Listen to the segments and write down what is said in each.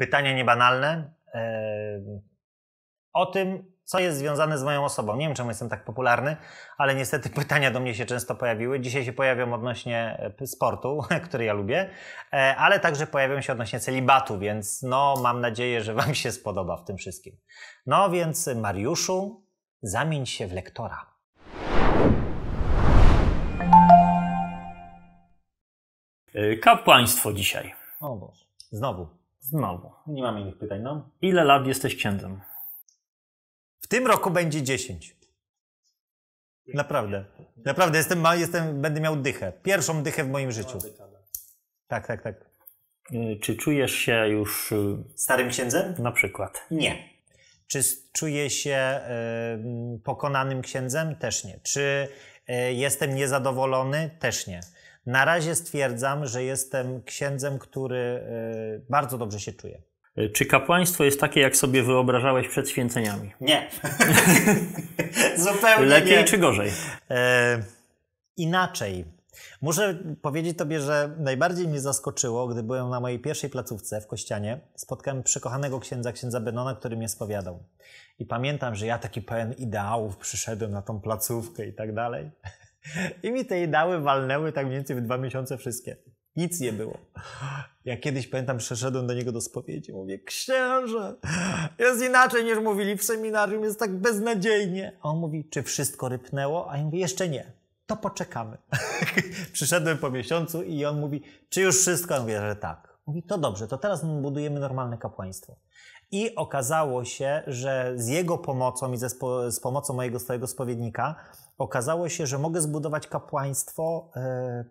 pytania niebanalne e, o tym, co jest związane z moją osobą. Nie wiem, czemu jestem tak popularny, ale niestety pytania do mnie się często pojawiły. Dzisiaj się pojawią odnośnie e, sportu, który ja lubię, e, ale także pojawią się odnośnie celibatu, więc no, mam nadzieję, że Wam się spodoba w tym wszystkim. No więc, Mariuszu, zamień się w lektora. Kapłaństwo dzisiaj. O Boże, znowu. Znowu. Nie mam innych pytań, no. Ile lat jesteś księdzem? W tym roku będzie 10. Naprawdę. Naprawdę, jestem, jestem, będę miał dychę. Pierwszą dychę w moim życiu. Tak, tak, tak. Y, czy czujesz się już. Y, Starym księdzem? Na przykład. Nie. Czy czuję się y, pokonanym księdzem? Też nie. Czy y, jestem niezadowolony? Też nie. Na razie stwierdzam, że jestem księdzem, który e, bardzo dobrze się czuje. Czy kapłaństwo jest takie, jak sobie wyobrażałeś przed święceniami? Nie. Zupełnie Lepiej nie. czy gorzej? E, inaczej. Muszę powiedzieć Tobie, że najbardziej mnie zaskoczyło, gdy byłem na mojej pierwszej placówce w Kościanie, spotkałem przekochanego księdza, księdza Benona, który mnie spowiadał. I pamiętam, że ja taki pełen ideałów przyszedłem na tą placówkę i tak dalej. I mi te ideały walnęły tak mniej więcej w dwa miesiące wszystkie. Nic nie było. Ja kiedyś pamiętam, przeszedłem do niego do spowiedzi. Mówię, księże, jest inaczej niż mówili w seminarium, jest tak beznadziejnie. A on mówi, czy wszystko rypnęło? A ja mówię, jeszcze nie. To poczekamy. Przyszedłem po miesiącu i on mówi, czy już wszystko? Ja mówię, że tak. Mówi, to dobrze, to teraz budujemy normalne kapłaństwo. I okazało się, że z jego pomocą i ze spo, z pomocą mojego swojego spowiednika, okazało się, że mogę zbudować kapłaństwo e,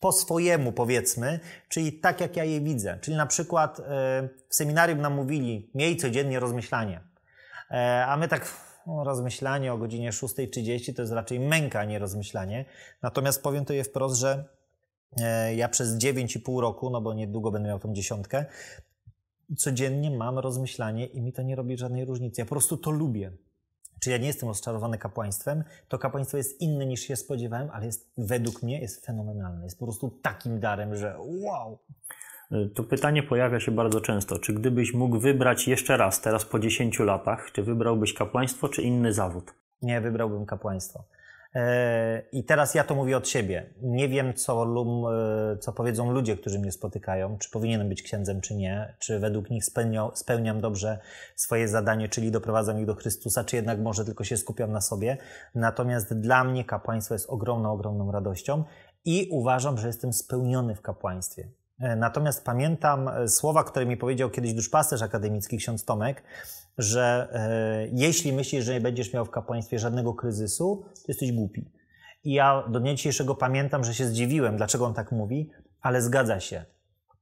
po swojemu, powiedzmy, czyli tak, jak ja je widzę. Czyli na przykład e, w seminarium nam mówili, miej codziennie rozmyślanie. E, a my tak no, rozmyślanie o godzinie 6.30 to jest raczej męka, a nie rozmyślanie. Natomiast powiem to je wprost, że e, ja przez 9,5 roku, no bo niedługo będę miał tą dziesiątkę, codziennie mam rozmyślanie i mi to nie robi żadnej różnicy. Ja po prostu to lubię. Czyli ja nie jestem rozczarowany kapłaństwem, to kapłaństwo jest inne niż się spodziewałem, ale jest według mnie jest fenomenalne. Jest po prostu takim darem, że wow. To pytanie pojawia się bardzo często. Czy gdybyś mógł wybrać jeszcze raz, teraz po 10 latach, czy wybrałbyś kapłaństwo, czy inny zawód? Nie, wybrałbym kapłaństwo. E, I teraz ja to mówię od siebie. Nie wiem, co, lum, e, co powiedzą ludzie, którzy mnie spotykają, czy powinienem być księdzem, czy nie, czy według nich spełniam, spełniam dobrze swoje zadanie, czyli doprowadzam ich do Chrystusa, czy jednak może tylko się skupiam na sobie. Natomiast dla mnie kapłaństwo jest ogromną, ogromną radością i uważam, że jestem spełniony w kapłaństwie. E, natomiast pamiętam słowa, które mi powiedział kiedyś duszpasterz akademicki, ksiądz Tomek, że e, jeśli myślisz, że nie będziesz miał w kapłaństwie żadnego kryzysu, to jesteś głupi. I ja do dnia dzisiejszego pamiętam, że się zdziwiłem, dlaczego on tak mówi, ale zgadza się.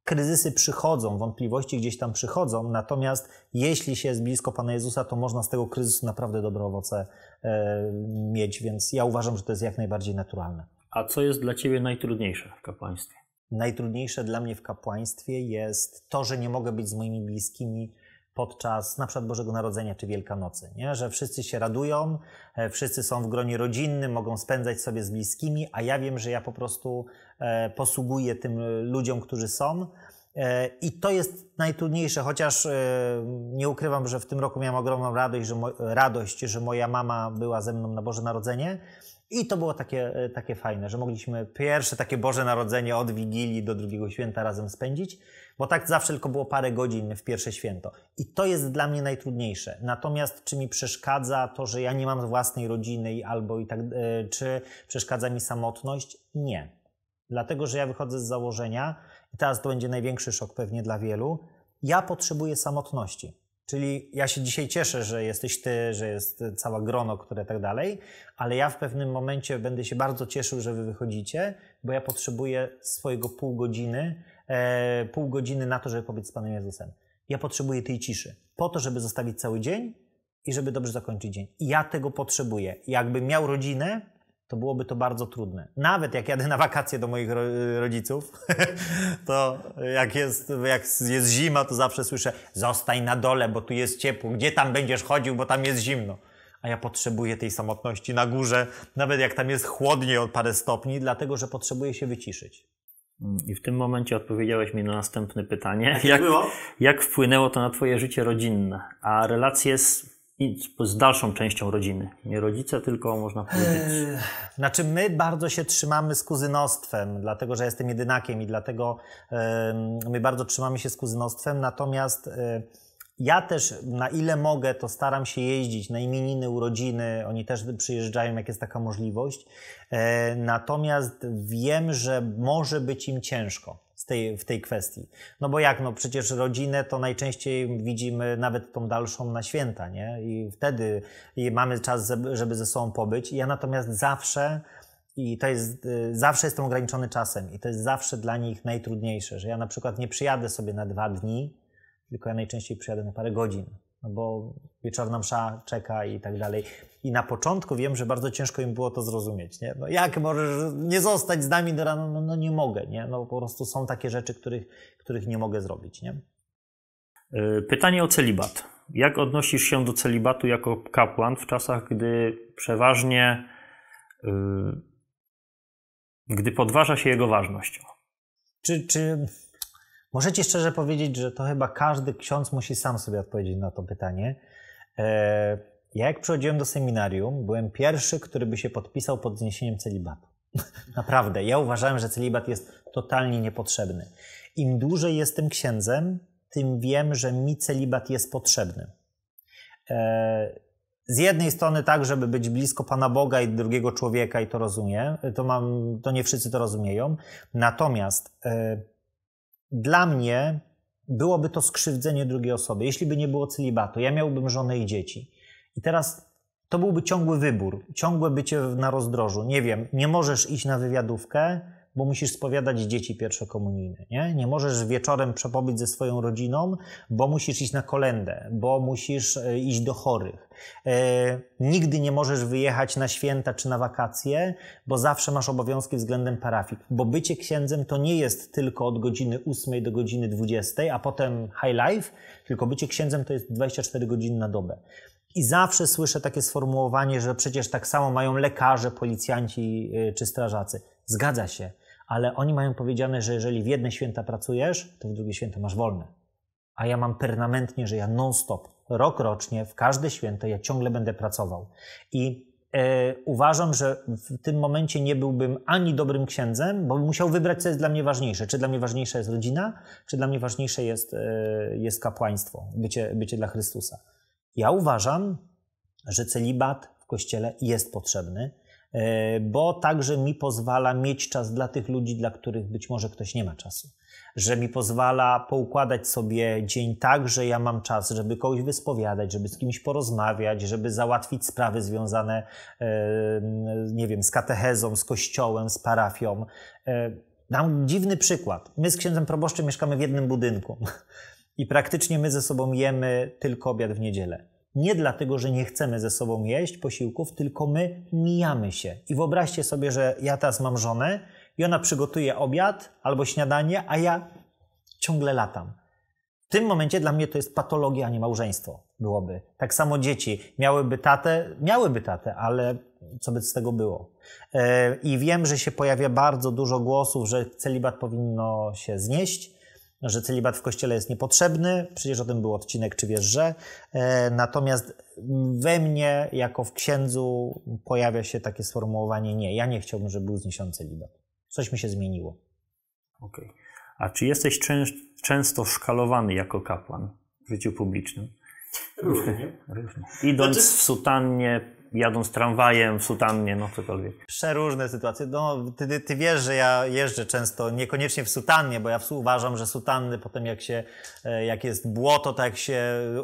Kryzysy przychodzą, wątpliwości gdzieś tam przychodzą, natomiast jeśli się jest blisko Pana Jezusa, to można z tego kryzysu naprawdę dobre owoce e, mieć, więc ja uważam, że to jest jak najbardziej naturalne. A co jest dla Ciebie najtrudniejsze w kapłaństwie? Najtrudniejsze dla mnie w kapłaństwie jest to, że nie mogę być z moimi bliskimi podczas na przykład Bożego Narodzenia czy Wielkanocy, nie? że wszyscy się radują, e, wszyscy są w gronie rodzinnym, mogą spędzać sobie z bliskimi, a ja wiem, że ja po prostu e, posługuję tym e, ludziom, którzy są. I to jest najtrudniejsze, chociaż nie ukrywam, że w tym roku miałem ogromną radość że, radość, że moja mama była ze mną na Boże Narodzenie, i to było takie, e, takie fajne, że mogliśmy pierwsze takie Boże Narodzenie od Wigilii do drugiego święta razem spędzić, bo tak zawsze tylko było parę godzin w pierwsze święto. I to jest dla mnie najtrudniejsze. Natomiast czy mi przeszkadza to, że ja nie mam własnej rodziny albo i tak, e, czy przeszkadza mi samotność? Nie. Dlatego, że ja wychodzę z założenia, i teraz to będzie największy szok pewnie dla wielu, ja potrzebuję samotności. Czyli ja się dzisiaj cieszę, że jesteś ty, że jest całe grono, które tak dalej, ale ja w pewnym momencie będę się bardzo cieszył, że wy wychodzicie, bo ja potrzebuję swojego pół godziny, e, pół godziny na to, żeby pobyć z Panem Jezusem. Ja potrzebuję tej ciszy, po to, żeby zostawić cały dzień i żeby dobrze zakończyć dzień. I ja tego potrzebuję. Jakbym miał rodzinę, to byłoby to bardzo trudne. Nawet jak jadę na wakacje do moich y, rodziców, to jak jest, jak jest zima, to zawsze słyszę: zostań na dole, bo tu jest ciepło. Gdzie tam będziesz chodził, bo tam jest zimno? A ja potrzebuję tej samotności na górze, nawet jak tam jest chłodniej o parę stopni, dlatego że potrzebuję się wyciszyć. I w tym momencie odpowiedziałeś mi na następne pytanie. Jak, jak, jak wpłynęło to na Twoje życie rodzinne? A relacje z i z dalszą częścią rodziny. Nie rodzice, tylko można powiedzieć. Eee, znaczy, my bardzo się trzymamy z kuzynostwem, dlatego że jestem jedynakiem i dlatego my bardzo trzymamy się z kuzynostwem. Natomiast e, ja też, na ile mogę, to staram się jeździć na imieniny, urodziny. Oni też przyjeżdżają, jak jest taka możliwość. Eee, natomiast wiem, że może być im ciężko tej, w tej kwestii. No bo jak, no przecież rodzinę to najczęściej widzimy nawet tą dalszą na święta, nie? I wtedy mamy czas, żeby ze sobą pobyć. ja natomiast zawsze, i to jest, y, zawsze jestem ograniczony czasem i to jest zawsze dla nich najtrudniejsze, że ja na przykład nie przyjadę sobie na dwa dni, tylko ja najczęściej przyjadę na parę godzin no bo wieczorna msza czeka i tak dalej. I na początku wiem, że bardzo ciężko im było to zrozumieć, nie? No jak możesz nie zostać z nami do rana? No, no nie mogę, nie? No po prostu są takie rzeczy, których, których nie mogę zrobić, nie? E, pytanie o celibat. Jak odnosisz się do celibatu jako kapłan w czasach, gdy przeważnie e, gdy podważa się jego ważność? Czy, czy Możecie szczerze powiedzieć, że to chyba każdy ksiądz musi sam sobie odpowiedzieć na to pytanie. E, ja jak przychodziłem do seminarium, byłem pierwszy, który by się podpisał pod zniesieniem celibatu. Naprawdę, ja uważałem, że celibat jest totalnie niepotrzebny. Im dłużej jestem księdzem, tym wiem, że mi celibat jest potrzebny. E, z jednej strony tak, żeby być blisko Pana Boga i drugiego człowieka i to rozumiem, to, mam, to nie wszyscy to rozumieją. Natomiast e, dla mnie byłoby to skrzywdzenie drugiej osoby, jeśli by nie było celibatu. Ja miałbym żonę i dzieci. I teraz to byłby ciągły wybór, ciągłe bycie na rozdrożu. Nie wiem, nie możesz iść na wywiadówkę, bo musisz spowiadać dzieci pierwszokomunijne. Nie? nie możesz wieczorem przepobić ze swoją rodziną, bo musisz iść na kolendę, bo musisz e, iść do chorych. E, nigdy nie możesz wyjechać na święta czy na wakacje, bo zawsze masz obowiązki względem parafii. Bo bycie księdzem to nie jest tylko od godziny 8 do godziny 20, a potem high life, tylko bycie księdzem to jest 24 godziny na dobę. I zawsze słyszę takie sformułowanie, że przecież tak samo mają lekarze, policjanci e, czy strażacy. Zgadza się, ale oni mają powiedziane, że jeżeli w jedne święta pracujesz, to w drugie święto masz wolne. A ja mam permanentnie, że ja non-stop, rok rocznie, w każde święto ja ciągle będę pracował. I e, uważam, że w tym momencie nie byłbym ani dobrym księdzem, bo bym musiał wybrać, co jest dla mnie ważniejsze. Czy dla mnie ważniejsza jest rodzina, czy dla mnie ważniejsze jest, e, jest kapłaństwo, bycie, bycie dla Chrystusa. Ja uważam, że celibat w kościele jest potrzebny E, bo także mi pozwala mieć czas dla tych ludzi, dla których być może ktoś nie ma czasu. Że mi pozwala poukładać sobie dzień tak, że ja mam czas, żeby kogoś wyspowiadać, żeby z kimś porozmawiać, żeby załatwić sprawy związane, e, nie wiem, z katechezą, z kościołem, z parafią. E, dam dziwny przykład. My z księdzem proboszczem mieszkamy w jednym budynku i praktycznie my ze sobą jemy tylko obiad w niedzielę nie dlatego, że nie chcemy ze sobą jeść posiłków, tylko my mijamy się. I wyobraźcie sobie, że ja teraz mam żonę i ona przygotuje obiad albo śniadanie, a ja ciągle latam. W tym momencie dla mnie to jest patologia, a nie małżeństwo byłoby. Tak samo dzieci miałyby tatę, miałyby tatę, ale co by z tego było? E, I wiem, że się pojawia bardzo dużo głosów, że celibat powinno się znieść że celibat w kościele jest niepotrzebny, przecież o tym był odcinek, czy wiesz, że. E, natomiast we mnie, jako w księdzu, pojawia się takie sformułowanie: nie, ja nie chciałbym, żeby był zniesiony celibat. Coś mi się zmieniło. Okej. Okay. A czy jesteś często szkalowany jako kapłan w życiu publicznym? Różnie. Różnie. Idąc znaczy... w sutannie, jadąc tramwajem w sutannie, no cokolwiek. Przeróżne sytuacje. No, ty, ty wiesz, że ja jeżdżę często niekoniecznie w sutannie, bo ja uważam, że sutanny potem jak się, e, jak jest błoto, tak jak się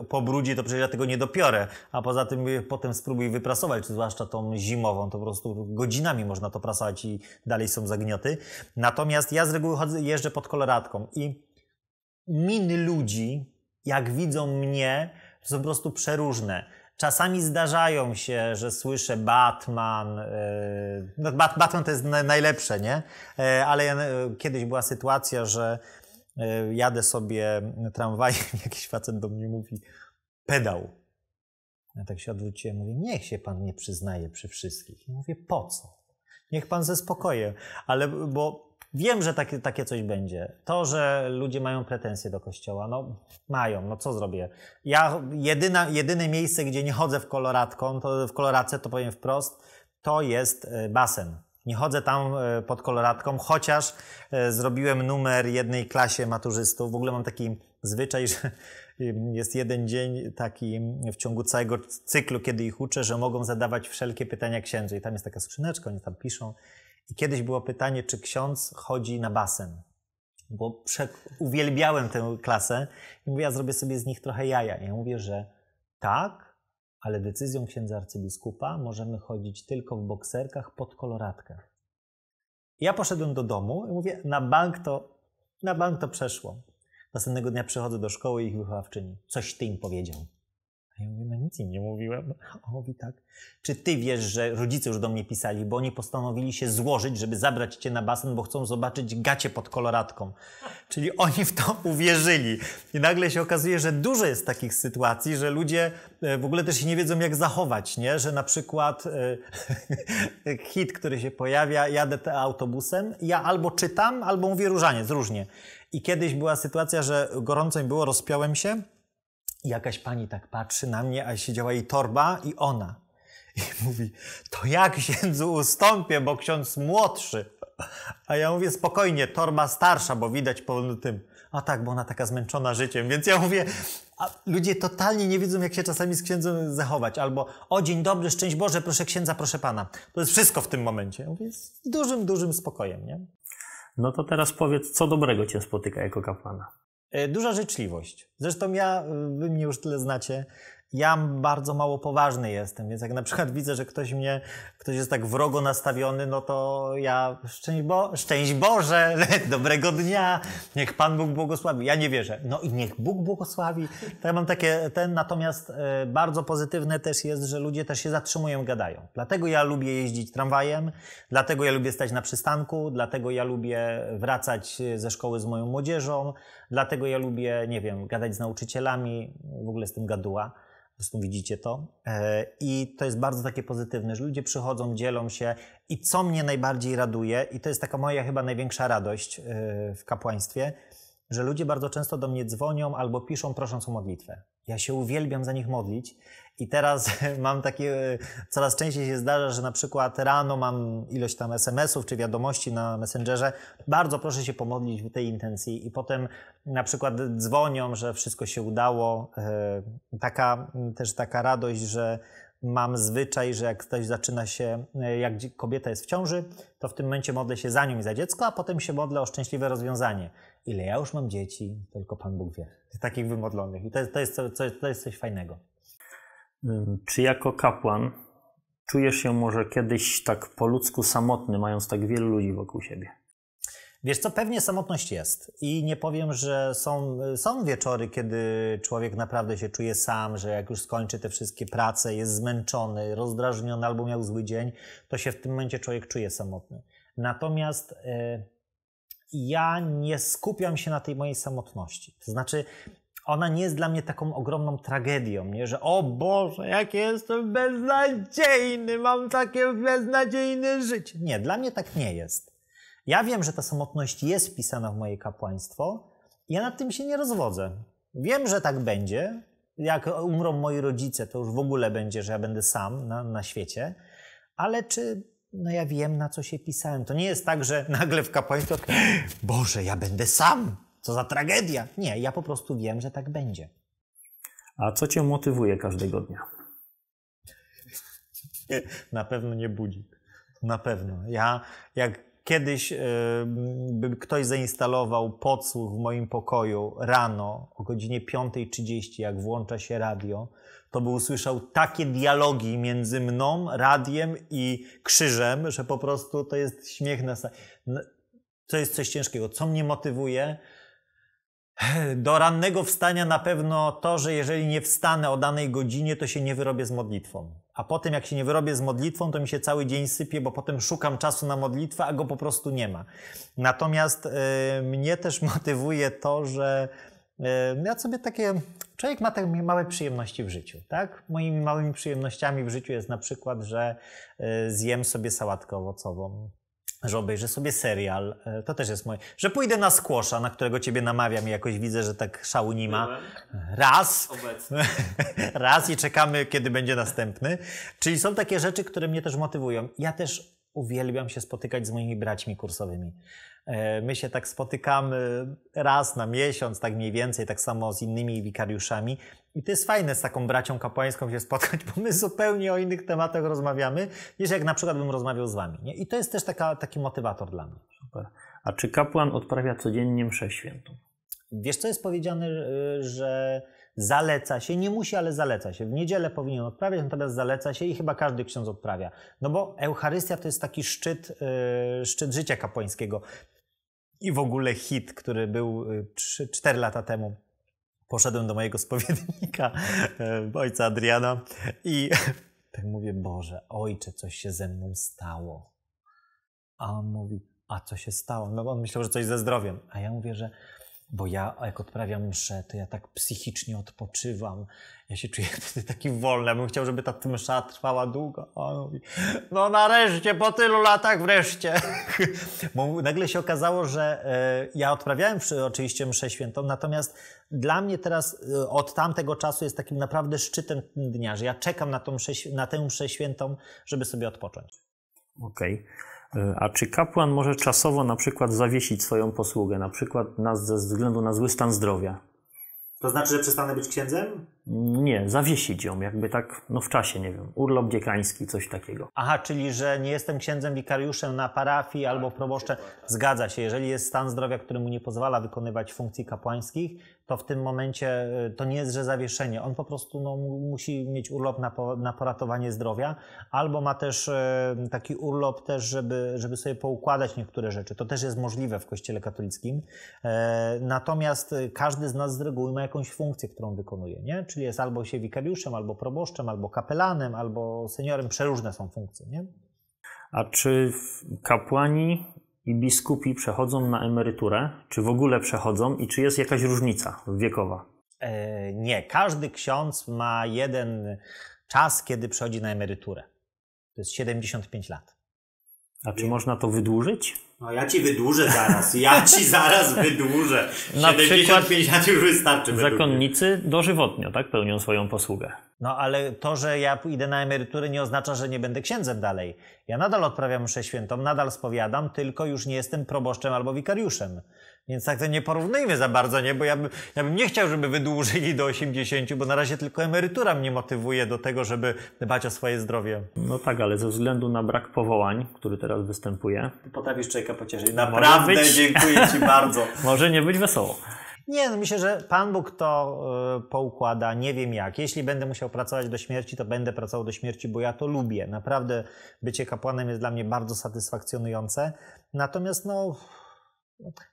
pobrudzi, to przecież ja tego nie dopiorę. A poza tym e, potem spróbuj wyprasować, zwłaszcza tą zimową, to po prostu godzinami można to prasować i dalej są zagnioty. Natomiast ja z reguły chodzę, jeżdżę pod koloradką i miny ludzi, jak widzą mnie, są po prostu przeróżne Czasami zdarzają się, że słyszę Batman. E, no, Batman to jest najlepsze, nie? E, ale e, kiedyś była sytuacja, że jadę sobie tramwajem, jakiś facet do mnie mówi pedał. Ja tak się odwróciłem, mówię, niech się pan nie przyznaje przy wszystkich. I mówię, po co? Niech pan ze spokojem. Ale bo Wiem, że takie, takie coś będzie. To, że ludzie mają pretensje do kościoła, no mają, no co zrobię? Ja jedyna, jedyne miejsce, gdzie nie chodzę w koloratką, to w koloratce to powiem wprost, to jest e, basen. Nie chodzę tam e, pod koloratką, chociaż e, zrobiłem numer jednej klasie maturzystów. W ogóle mam taki zwyczaj, że jest jeden dzień taki w ciągu całego cyklu, kiedy ich uczę, że mogą zadawać wszelkie pytania księdze. I tam jest taka skrzyneczka, oni tam piszą. I kiedyś było pytanie, czy ksiądz chodzi na basen. Bo uwielbiałem tę klasę i mówię, ja zrobię sobie z nich trochę jaja. I ja mówię, że tak, ale decyzją księdza arcybiskupa możemy chodzić tylko w bokserkach pod koloratkę. I ja poszedłem do domu i mówię, na bank to, na bank to przeszło. Następnego dnia przychodzę do szkoły i ich wychowawczyni. Coś ty im powiedział. A ja mówię, no nic im nie mówiłem. A on mówi tak, czy ty wiesz, że rodzice już do mnie pisali, bo oni postanowili się złożyć, żeby zabrać cię na basen, bo chcą zobaczyć gacie pod koloratką. Czyli oni w to uwierzyli. I nagle się okazuje, że dużo jest takich sytuacji, że ludzie e, w ogóle też się nie wiedzą, jak zachować, nie? Że na przykład e, hit, który się pojawia, jadę autobusem, ja albo czytam, albo mówię różaniec, różnie. I kiedyś była sytuacja, że gorąco mi było, rozpiąłem się, i jakaś pani tak patrzy na mnie, a siedziała jej torba i ona. I mówi, to ja księdzu ustąpię, bo ksiądz młodszy. A ja mówię, spokojnie, torba starsza, bo widać po tym. A tak, bo ona taka zmęczona życiem. Więc ja mówię, a ludzie totalnie nie wiedzą, jak się czasami z księdzem zachować. Albo, o dzień dobry, szczęść Boże, proszę księdza, proszę pana. To jest wszystko w tym momencie. Ja mówię, z dużym, dużym spokojem, nie? No to teraz powiedz, co dobrego cię spotyka jako kapłana? E, duża życzliwość. Zresztą ja, y, wy mnie już tyle znacie, ja bardzo mało poważny jestem, więc jak na przykład widzę, że ktoś mnie, ktoś jest tak wrogo nastawiony, no to ja szczęść, Bo szczęść Boże, dobrego dnia, niech Pan Bóg błogosławi. Ja nie wierzę. No i niech Bóg błogosławi. To ja mam takie, ten natomiast e, bardzo pozytywne też jest, że ludzie też się zatrzymują, gadają. Dlatego ja lubię jeździć tramwajem, dlatego ja lubię stać na przystanku, dlatego ja lubię wracać e, ze szkoły z moją młodzieżą, Dlatego ja lubię, nie wiem, gadać z nauczycielami, w ogóle z tym gaduła. Zresztą widzicie to. E, I to jest bardzo takie pozytywne, że ludzie przychodzą, dzielą się. I co mnie najbardziej raduje, i to jest taka moja chyba największa radość e, w kapłaństwie, że ludzie bardzo często do mnie dzwonią albo piszą prosząc o modlitwę. Ja się uwielbiam za nich modlić i teraz mam takie, coraz częściej się zdarza, że na przykład rano mam ilość tam SMS-ów czy wiadomości na Messengerze. Bardzo proszę się pomodlić w tej intencji i potem na przykład dzwonią, że wszystko się udało. E, taka, też taka radość, że mam zwyczaj, że jak ktoś zaczyna się, e, jak kobieta jest w ciąży, to w tym momencie modlę się za nią i za dziecko, a potem się modlę o szczęśliwe rozwiązanie. Ile ja już mam dzieci, tylko Pan Bóg wie. Takich wymodlonych. I to, to, jest, to, to jest coś fajnego. Czy jako kapłan czujesz się może kiedyś tak po ludzku samotny, mając tak wielu ludzi wokół siebie? Wiesz co, pewnie samotność jest i nie powiem, że są, są wieczory, kiedy człowiek naprawdę się czuje sam, że jak już skończy te wszystkie prace, jest zmęczony, rozdrażniony albo miał zły dzień, to się w tym momencie człowiek czuje samotny. Natomiast e, ja nie skupiam się na tej mojej samotności. To znaczy, ona nie jest dla mnie taką ogromną tragedią, nie? że o Boże, jak jestem beznadziejny, mam takie beznadziejne życie. Nie, dla mnie tak nie jest. Ja wiem, że ta samotność jest wpisana w moje kapłaństwo. Ja nad tym się nie rozwodzę. Wiem, że tak będzie. Jak umrą moi rodzice, to już w ogóle będzie, że ja będę sam na, na świecie. Ale czy no ja wiem, na co się pisałem. To nie jest tak, że nagle w kapłaństwie Boże, ja będę sam! Co za tragedia! Nie, ja po prostu wiem, że tak będzie. A co cię motywuje każdego dnia? Na pewno nie budzi. Na pewno. Ja jak Kiedyś by ktoś zainstalował podsłuch w moim pokoju rano o godzinie 5.30, jak włącza się radio, to by usłyszał takie dialogi między mną, radiem i krzyżem, że po prostu to jest śmiech na sali. To jest coś ciężkiego. Co mnie motywuje? Do rannego wstania na pewno to, że jeżeli nie wstanę o danej godzinie, to się nie wyrobię z modlitwą. A potem, jak się nie wyrobię z modlitwą, to mi się cały dzień sypie, bo potem szukam czasu na modlitwę, a go po prostu nie ma. Natomiast y, mnie też motywuje to, że y, ja sobie takie. Człowiek ma takie małe przyjemności w życiu, tak? Moimi małymi przyjemnościami w życiu jest na przykład, że y, zjem sobie sałatkę owocową, że obejrzę sobie serial, e, to też jest moje, że pójdę na skłosza, na którego ciebie namawiam i jakoś widzę, że tak szału nie ma. Raz. Obecny. Raz i czekamy, kiedy będzie następny. Czyli są takie rzeczy, które mnie też motywują. Ja też uwielbiam się spotykać z moimi braćmi kursowymi. E, my się tak spotykamy raz na miesiąc, tak mniej więcej, tak samo z innymi wikariuszami. I to jest fajne z taką bracią kapłańską się spotkać, bo my zupełnie o innych tematach rozmawiamy, niż jak na przykład bym rozmawiał z wami. Nie? I to jest też taka, taki motywator dla mnie. Super. A czy kapłan odprawia codziennie mszę świętą? Wiesz, co jest powiedziane, y, że zaleca się, nie musi, ale zaleca się. W niedzielę powinien odprawiać, natomiast zaleca się i chyba każdy ksiądz odprawia. No bo Eucharystia to jest taki szczyt, y, szczyt życia kapłańskiego i w ogóle hit, który był 3, y, 4 lata temu. Poszedłem do mojego spowiednika, e, ojca Adriana, i tak mówię: Boże, ojcze, coś się ze mną stało. A on mówi: A co się stało? No, on myślał, że coś ze zdrowiem. A ja mówię, że bo ja jak odprawiam mszę, to ja tak psychicznie odpoczywam. Ja się czuję wtedy taki wolny, ja bym chciał, żeby ta msza trwała długo. Mówi, no nareszcie, po tylu latach wreszcie. Bo nagle się okazało, że e, ja odprawiałem oczywiście mszę świętą, natomiast dla mnie teraz e, od tamtego czasu jest takim naprawdę szczytem dnia, że ja czekam na, tą mszę, na tę mszę świętą, żeby sobie odpocząć. Okej. Okay. E, a czy kapłan może czasowo na przykład zawiesić swoją posługę, na przykład na, ze względu na zły stan zdrowia? To znaczy, że przestanę być księdzem? Nie, zawiesić ją, jakby tak, no w czasie, nie wiem, urlop dziekański, coś takiego. Aha, czyli że nie jestem księdzem wikariuszem na parafii tak, albo proboszczem. Tak. Zgadza się, jeżeli jest stan zdrowia, który mu nie pozwala wykonywać funkcji kapłańskich, to w tym momencie y, to nie jest, że zawieszenie. On po prostu no, musi mieć urlop na, po, na poratowanie zdrowia, albo ma też y, taki urlop też, żeby, żeby sobie poukładać niektóre rzeczy. To też jest możliwe w Kościele katolickim. E, natomiast y, każdy z nas z reguły ma jakąś funkcję, którą wykonuje, nie? Czyli jest albo się wikariuszem, albo proboszczem, albo kapelanem, albo seniorem. Przeróżne są funkcje, nie? A czy kapłani i biskupi przechodzą na emeryturę? Czy w ogóle przechodzą i czy jest jakaś różnica wiekowa? E, nie, każdy ksiądz ma jeden czas, kiedy przechodzi na emeryturę. To jest 75 lat. A czy można to wydłużyć? No ja ci wydłużę zaraz, ja ci zaraz wydłużę. Na 75 lat już wystarczy. Zakonnicy dożywotnio, tak, pełnią swoją posługę. No ale to, że ja idę na emeryturę nie oznacza, że nie będę księdzem dalej. Ja nadal odprawiam mszę świętą, nadal spowiadam, tylko już nie jestem proboszczem albo wikariuszem. Więc tak to nie porównujmy za bardzo, nie? Bo ja, by, ja bym nie chciał, żeby wydłużyli do 80, bo na razie tylko emerytura mnie motywuje do tego, żeby dbać o swoje zdrowie. No tak, ale ze względu na brak powołań, który teraz występuje. Potrafisz człowieka pocieszyć. No, Naprawdę być... dziękuję Ci bardzo. Może nie być wesoło. Nie, no myślę, że Pan Bóg to e, poukłada, nie wiem jak. Jeśli będę musiał pracować do śmierci, to będę pracował do śmierci, bo ja to lubię. Naprawdę bycie kapłanem jest dla mnie bardzo satysfakcjonujące. Natomiast no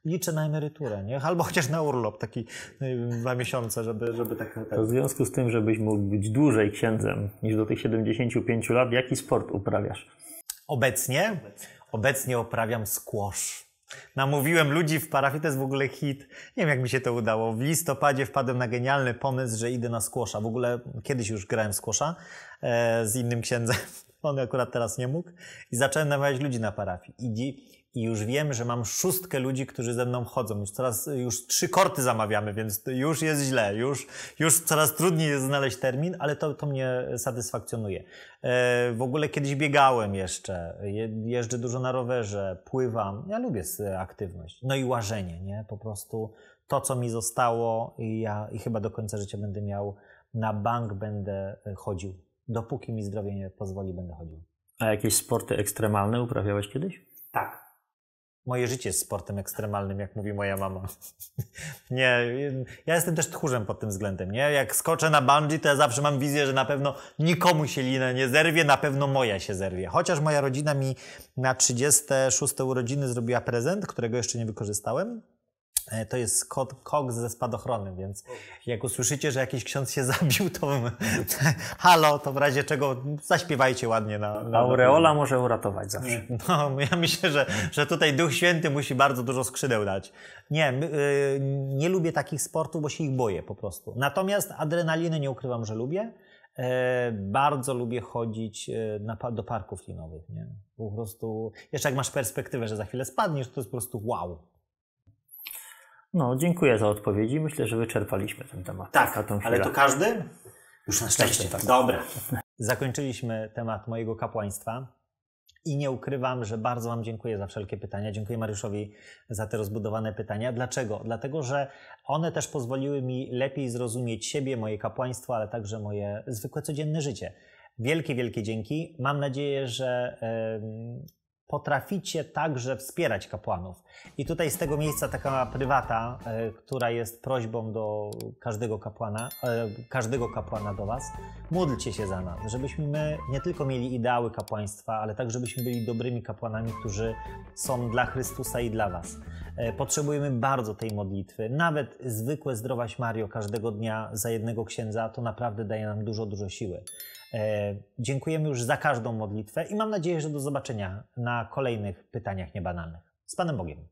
liczę na emeryturę, nie? Albo chociaż na urlop taki y, dwa miesiące, żeby, żeby tak, tak. W związku z tym, żebyś mógł być dłużej księdzem niż do tych 75 lat, jaki sport uprawiasz? Obecnie? Obecnie uprawiam squash. Namówiłem ludzi w parafii, to jest w ogóle hit. Nie wiem, jak mi się to udało. W listopadzie wpadłem na genialny pomysł, że idę na squasha. W ogóle kiedyś już grałem squasha e, z innym księdzem. On akurat teraz nie mógł. I zacząłem namawiać ludzi na parafii. Idź, i już wiem, że mam szóstkę ludzi, którzy ze mną chodzą. Już coraz, już trzy korty zamawiamy, więc już jest źle, już, już coraz trudniej jest znaleźć termin, ale to, to mnie satysfakcjonuje. E, w ogóle kiedyś biegałem jeszcze, jeżdżę dużo na rowerze, pływam. Ja lubię aktywność. No i łażenie, nie? Po prostu to, co mi zostało i ja i chyba do końca życia będę miał, na bank będę e, chodził. Dopóki mi zdrowie nie pozwoli, będę chodził. A jakieś sporty ekstremalne uprawiałeś kiedyś? Tak. Moje życie jest sportem ekstremalnym, jak mówi moja mama. nie, ja jestem też tchórzem pod tym względem, nie? Jak skoczę na bungee, to ja zawsze mam wizję, że na pewno nikomu się lina nie zerwie, na pewno moja się zerwie. Chociaż moja rodzina mi na 36 urodziny zrobiła prezent, którego jeszcze nie wykorzystałem, E, to jest kot, kok ze spadochronem, więc jak usłyszycie, że jakiś ksiądz się zabił, to halo, to w razie czego zaśpiewajcie ładnie. Na, na Aureola może uratować zawsze. No, ja myślę, że, że tutaj Duch Święty musi bardzo dużo skrzydeł dać. Nie, y, nie lubię takich sportów, bo się ich boję po prostu. Natomiast adrenaliny nie ukrywam, że lubię. E, bardzo lubię chodzić e, na, do parków linowych. Nie? Po prostu, jeszcze jak masz perspektywę, że za chwilę spadniesz, to jest po prostu wow. No, dziękuję za odpowiedzi. Myślę, że wyczerpaliśmy ten temat. Tak, tą ale to każdy? Już na szczęście. Tak. Dobra. Zakończyliśmy temat mojego kapłaństwa. I nie ukrywam, że bardzo Wam dziękuję za wszelkie pytania. Dziękuję Mariuszowi za te rozbudowane pytania. Dlaczego? Dlatego, że one też pozwoliły mi lepiej zrozumieć siebie, moje kapłaństwo, ale także moje zwykłe codzienne życie. Wielkie, wielkie dzięki. Mam nadzieję, że potraficie także wspierać kapłanów. I tutaj z tego miejsca taka prywata, e, która jest prośbą do każdego kapłana, e, każdego kapłana do Was. Módlcie się za nas, żebyśmy my nie tylko mieli ideały kapłaństwa, ale tak, żebyśmy byli dobrymi kapłanami, którzy są dla Chrystusa i dla Was. E, potrzebujemy bardzo tej modlitwy. Nawet zwykłe zdrowaś Mario każdego dnia za jednego księdza to naprawdę daje nam dużo, dużo siły. E, dziękujemy już za każdą modlitwę i mam nadzieję, że do zobaczenia na kolejnych pytaniach niebanalnych. Z Panem Bogiem.